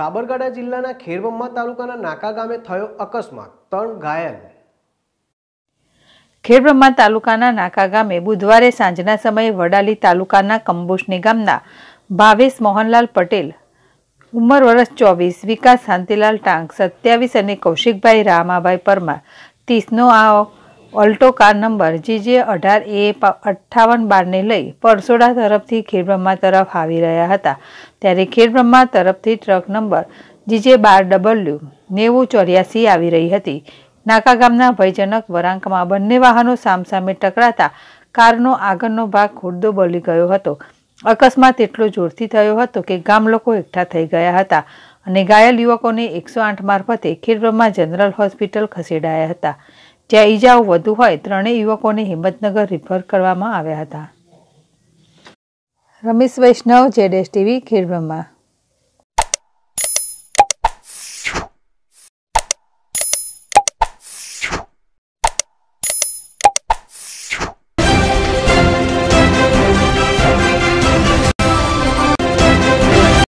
સાબરકાંઠા જિલ્લાના ખેરબમ્મા તાલુકાના નાકા ગામે થયો અકસ્માત ત્રણ ઘાયલ ખેરબ્રહ્મા તાલુકાના નાકા ગામે બુધવારે સાંજના સમયે વડાલી તાલુકાના કંબોશની ગામના ભાવેશ મોહનલાલ પટેલ ઉંમર વર્ષ ચોવીસ વિકાસ શાંતિલાલ ટાંગ સત્યાવીસ અને કૌશિકભાઈ રામાભાઈ પરમાર ત્રીસનો આ અલ્ટો કાર નંબર જીજે અઢાર એ અઠ્ઠાવન બારને લઈ પરસોડા તરફથી ખેડબ્રહ્મા તરફ આવી રહ્યા હતા ત્યારે ખેડબ્રહ્મા તરફથી ટ્રક નંબર જીજે બાર ડબલ્યુ નેવું ચોર્યાસી આવી રહી હતી નાકા ગામના ભયજનક વરાંકમાં બંને વાહનો સામસામે ટકરાતા કારનો આગળનો ભાગ ખુરદો બળી ગયો હતો અકસ્માત એટલો જોરથી થયો હતો કે ગામ લોકો એકઠા થઈ ગયા હતા અને ઘાયલ યુવકોને એકસો આઠ મારફતે ખેડબ્રહ્મા જનરલ હોસ્પિટલ ખસેડાયા હતા જ્યાં ઈજાઓ વધુ હોય ત્રણેય યુવકોને હિંમતનગર રિફર કરવામાં આવ્યા હતા રમેશ વૈષ્ણવ જેડેશ ટીવી ખીરબ્રહ્મા